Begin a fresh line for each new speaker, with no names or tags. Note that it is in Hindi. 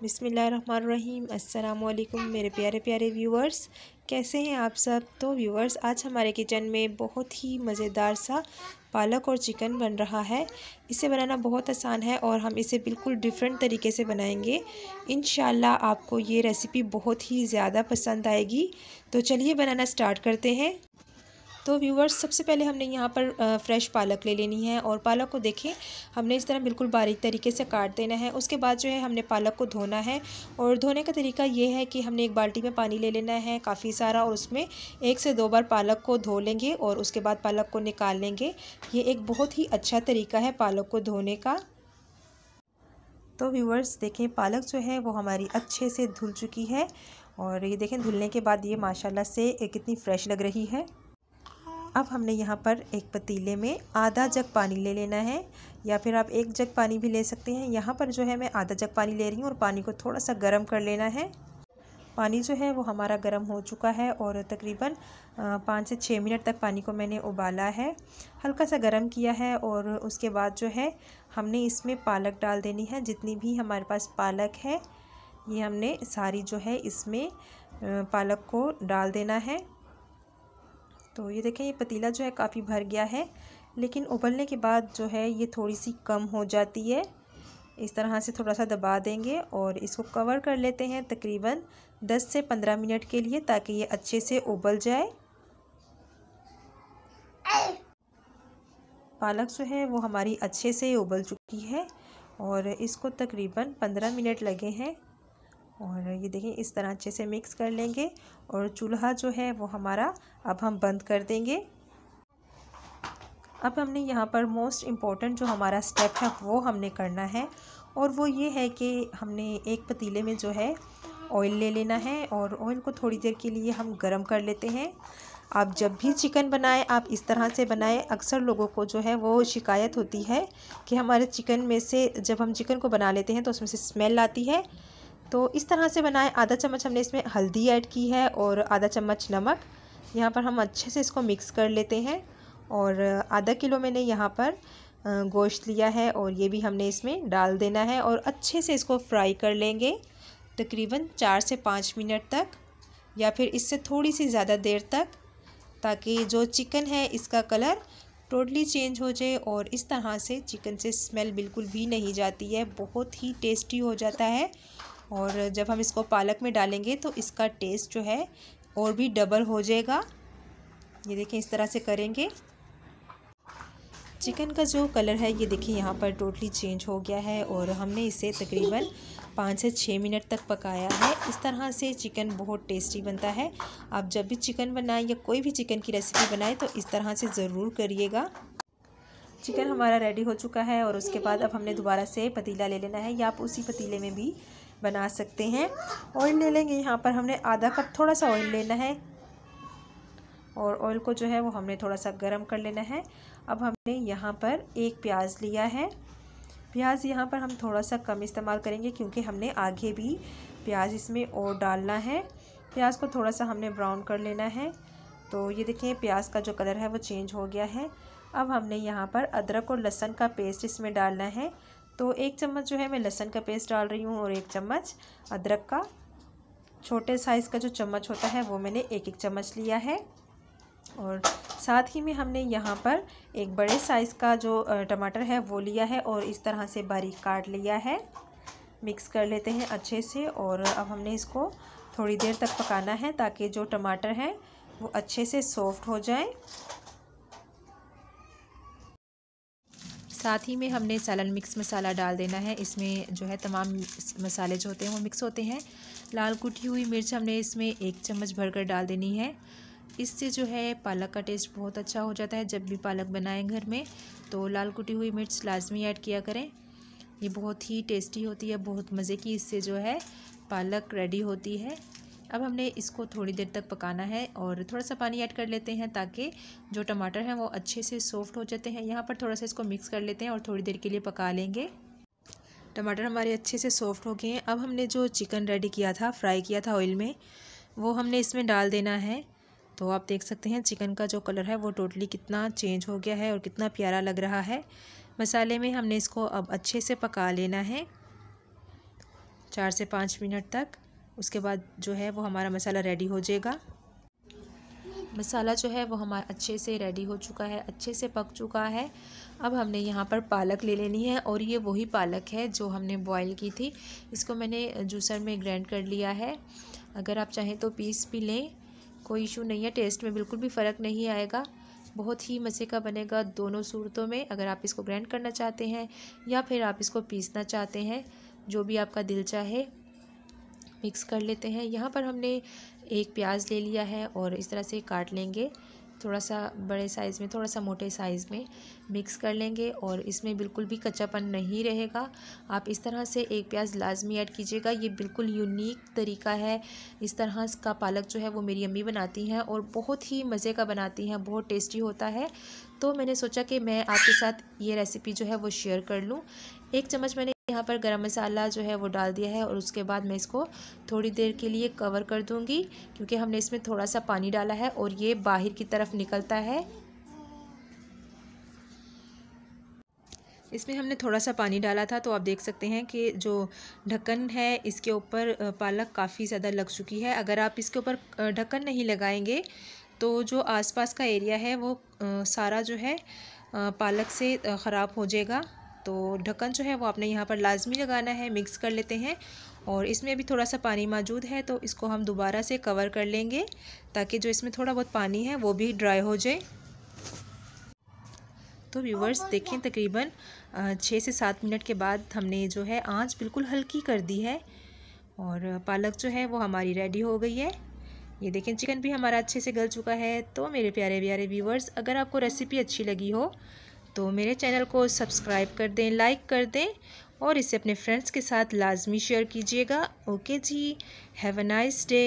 बिसमीम् अल्लाम मेरे प्यारे प्यारे व्यूवर्स कैसे हैं आप सब तो व्यूवर्स आज हमारे किचन में बहुत ही मज़ेदार सा पालक और चिकन बन रहा है इसे बनाना बहुत आसान है और हम इसे बिल्कुल डिफरेंट तरीके से बनाएंगे इन आपको ये रेसिपी बहुत ही ज़्यादा पसंद आएगी तो चलिए बनाना स्टार्ट करते हैं तो व्यूवर्स सबसे पहले हमने यहाँ पर फ्रेश पालक ले लेनी है और पालक को देखें हमने इस तरह बिल्कुल बारीक तरीके से काट देना है उसके बाद जो है हमने पालक को धोना है और धोने का तरीका ये है कि हमने एक बाल्टी में पानी ले लेना है काफ़ी सारा और उसमें एक से दो बार पालक को धो लेंगे और उसके बाद पालक को निकाल लेंगे ये एक बहुत ही अच्छा तरीका है पालक को धोने का तो व्यूवर्स देखें पालक जो है वो हमारी अच्छे से धुल चुकी है और ये देखें धुलने के बाद ये माशाल्लाह से कितनी फ़्रेश लग रही है अब हमने यहाँ पर एक पतीले में आधा जग पानी ले लेना है या फिर आप एक जग पानी भी ले सकते हैं यहाँ पर जो है मैं आधा जग पानी ले रही हूँ और पानी को थोड़ा सा गर्म कर लेना है पानी जो है वो हमारा गर्म हो चुका है और तकरीबन पाँच से छः मिनट तक पानी को मैंने उबाला है हल्का सा गर्म किया है और उसके बाद जो है हमने इसमें पालक डाल देनी है जितनी भी हमारे पास पालक है ये हमने सारी जो है इसमें पालक को डाल देना है तो ये देखें ये पतीला जो है काफ़ी भर गया है लेकिन उबलने के बाद जो है ये थोड़ी सी कम हो जाती है इस तरह से थोड़ा सा दबा देंगे और इसको कवर कर लेते हैं तकरीबन 10 से 15 मिनट के लिए ताकि ये अच्छे से उबल जाए पालक जो है वो हमारी अच्छे से उबल चुकी है और इसको तकरीबन 15 मिनट लगे हैं और ये देखिए इस तरह अच्छे से मिक्स कर लेंगे और चूल्हा जो है वो हमारा अब हम बंद कर देंगे अब हमने यहाँ पर मोस्ट इम्पॉर्टेंट जो हमारा स्टेप है वो हमने करना है और वो ये है कि हमने एक पतीले में जो है ऑयल ले लेना है और ऑयल को थोड़ी देर के लिए हम गर्म कर लेते हैं आप जब भी चिकन बनाएं आप इस तरह से बनाएं अक्सर लोगों को जो है वो शिकायत होती है कि हमारे चिकन में से जब हम चिकन को बना लेते हैं तो उसमें से स्मेल आती है तो इस तरह से बनाए आधा चम्मच हमने इसमें हल्दी ऐड की है और आधा चम्मच नमक यहाँ पर हम अच्छे से इसको मिक्स कर लेते हैं और आधा किलो मैंने यहाँ पर गोश्त लिया है और ये भी हमने इसमें डाल देना है और अच्छे से इसको फ्राई कर लेंगे तकरीबन चार से पाँच मिनट तक या फिर इससे थोड़ी सी ज़्यादा देर तक ताकि जो चिकन है इसका कलर टोटली चेंज हो जाए और इस तरह से चिकन से स्मेल बिल्कुल भी नहीं जाती है बहुत ही टेस्टी हो जाता है और जब हम इसको पालक में डालेंगे तो इसका टेस्ट जो है और भी डबल हो जाएगा ये देखें इस तरह से करेंगे चिकन का जो कलर है ये देखिए यहाँ पर टोटली चेंज हो गया है और हमने इसे तकरीबन पाँच से छः मिनट तक पकाया है इस तरह से चिकन बहुत टेस्टी बनता है आप जब भी चिकन बनाएं या कोई भी चिकन की रेसिपी बनाएं तो इस तरह से ज़रूर करिएगा चिकन हमारा रेडी हो चुका है और उसके बाद अब हमने दोबारा से पतीला ले लेना है या आप उसी पतीले में भी बना सकते हैं ऑयल ले लेंगे यहाँ पर हमने आधा कप थोड़ा सा ऑयल लेना है और ऑयल को जो है वो हमने थोड़ा सा गर्म कर लेना है अब हमने यहाँ पर एक प्याज लिया है प्याज यहाँ पर हम थोड़ा सा कम इस्तेमाल करेंगे क्योंकि हमने आगे भी प्याज इसमें और डालना है प्याज को थोड़ा सा हमने ब्राउन कर लेना है तो ये देखिए प्याज का जो कलर है वो चेंज हो गया है अब हमने यहाँ पर अदरक और लहसुन का पेस्ट इसमें डालना है तो एक चम्मच जो है मैं लहसन का पेस्ट डाल रही हूँ और एक चम्मच अदरक का छोटे साइज़ का जो चम्मच होता है वो मैंने एक एक चम्मच लिया है और साथ ही में हमने यहाँ पर एक बड़े साइज़ का जो टमाटर है वो लिया है और इस तरह से बारीक काट लिया है मिक्स कर लेते हैं अच्छे से और अब हमने इसको थोड़ी देर तक पकाना है ताकि जो टमाटर हैं वो अच्छे से सॉफ्ट हो जाए साथ ही में हमने सालन मिक्स मसाला डाल देना है इसमें जो है तमाम मसाले जो होते हैं वो मिक्स होते हैं लाल कुटी हुई मिर्च हमने इसमें एक चम्मच भरकर डाल देनी है इससे जो है पालक का टेस्ट बहुत अच्छा हो जाता है जब भी पालक बनाएं घर में तो लाल कुटी हुई मिर्च लाजमी ऐड किया करें ये बहुत ही टेस्टी होती है बहुत मज़े की इससे जो है पालक रेडी होती है अब हमने इसको थोड़ी देर तक पकाना है और थोड़ा सा पानी ऐड कर लेते हैं ताकि जो टमाटर हैं वो अच्छे से सॉफ्ट हो जाते हैं यहाँ पर थोड़ा सा इसको मिक्स कर लेते हैं और थोड़ी देर के लिए पका लेंगे टमाटर हमारे अच्छे से सॉफ्ट हो गए हैं अब हमने जो चिकन रेडी किया था फ्राई किया था ऑयल में वो हमने इसमें डाल देना है तो आप देख सकते हैं चिकन का जो कलर है वो टोटली कितना चेंज हो गया है और कितना प्यारा लग रहा है मसाले में हमने इसको अब अच्छे से पका लेना है चार से पाँच मिनट तक उसके बाद जो है वो हमारा मसाला रेडी हो जाएगा मसाला जो है वो हमारा अच्छे से रेडी हो चुका है अच्छे से पक चुका है अब हमने यहाँ पर पालक ले लेनी है और ये वही पालक है जो हमने बॉईल की थी इसको मैंने जूसर में ग्राइंड कर लिया है अगर आप चाहें तो पीस भी लें कोई इशू नहीं है टेस्ट में बिल्कुल भी फ़र्क नहीं आएगा बहुत ही मज़े का बनेगा दोनों सूरतों में अगर आप इसको ग्रैंड करना चाहते हैं या फिर आप इसको पीसना चाहते हैं जो भी आपका दिल चाहे मिक्स कर लेते हैं यहाँ पर हमने एक प्याज ले लिया है और इस तरह से काट लेंगे थोड़ा सा बड़े साइज़ में थोड़ा सा मोटे साइज़ में मिक्स कर लेंगे और इसमें बिल्कुल भी कच्चापन नहीं रहेगा आप इस तरह से एक प्याज लाजमी ऐड कीजिएगा ये बिल्कुल यूनिक तरीका है इस तरह का पालक जो है वो मेरी अम्मी बनाती हैं और बहुत ही मज़े का बनाती हैं बहुत टेस्टी होता है तो मैंने सोचा कि मैं आपके साथ ये रेसिपी जो है वो शेयर कर लूँ एक चम्मच मैंने यहाँ पर गरम मसाला जो है वो डाल दिया है और उसके बाद मैं इसको थोड़ी देर के लिए कवर कर दूँगी क्योंकि हमने इसमें थोड़ा सा पानी डाला है और ये बाहर की तरफ निकलता है इसमें हमने थोड़ा सा पानी डाला था तो आप देख सकते हैं कि जो ढक्कन है इसके ऊपर पालक काफ़ी ज़्यादा लग चुकी है अगर आप इसके ऊपर ढक्कन नहीं लगाएंगे तो जो आसपास का एरिया है वो सारा जो है पालक से ख़राब हो जाएगा तो ढक्कन जो है वो आपने यहाँ पर लाजमी लगाना है मिक्स कर लेते हैं और इसमें अभी थोड़ा सा पानी मौजूद है तो इसको हम दोबारा से कवर कर लेंगे ताकि जो इसमें थोड़ा बहुत पानी है वो भी ड्राई हो जाए तो व्यूवर्स देखें तकरीबन छः से सात मिनट के बाद हमने जो है आंच बिल्कुल हल्की कर दी है और पालक जो है वो हमारी रेडी हो गई है ये देखें चिकन भी हमारा अच्छे से गल चुका है तो मेरे प्यारे प्यारे व्यूवर्स अगर आपको रेसिपी अच्छी लगी हो तो मेरे चैनल को सब्सक्राइब कर दें लाइक कर दें और इसे अपने फ्रेंड्स के साथ लाजमी शेयर कीजिएगा ओके जी हैव अ नाइस डे